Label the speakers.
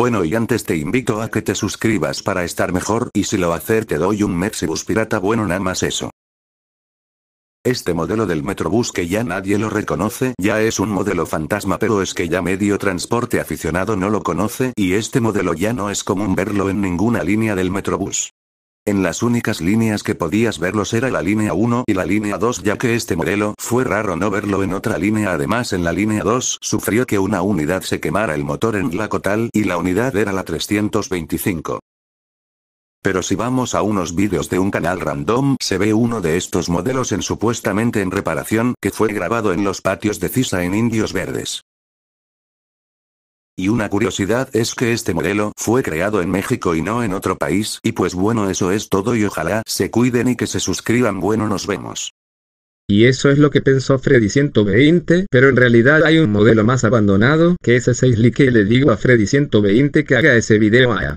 Speaker 1: Bueno y antes te invito a que te suscribas para estar mejor y si lo hacer te doy un Mexibus pirata bueno nada más eso. Este modelo del Metrobús que ya nadie lo reconoce, ya es un modelo fantasma pero es que ya medio transporte aficionado no lo conoce y este modelo ya no es común verlo en ninguna línea del Metrobús. En las únicas líneas que podías verlos era la línea 1 y la línea 2 ya que este modelo fue raro no verlo en otra línea además en la línea 2 sufrió que una unidad se quemara el motor en la cotal y la unidad era la 325. Pero si vamos a unos vídeos de un canal random, se ve uno de estos modelos en supuestamente en reparación, que fue grabado en los patios de Cisa en Indios Verdes. Y una curiosidad es que este modelo fue creado en México y no en otro país, y pues bueno eso es todo y ojalá se cuiden y que se suscriban bueno nos vemos. Y eso es lo que pensó Freddy 120,
Speaker 2: pero en realidad hay un modelo más abandonado que ese 6 li que le digo a Freddy 120
Speaker 3: que haga ese video allá.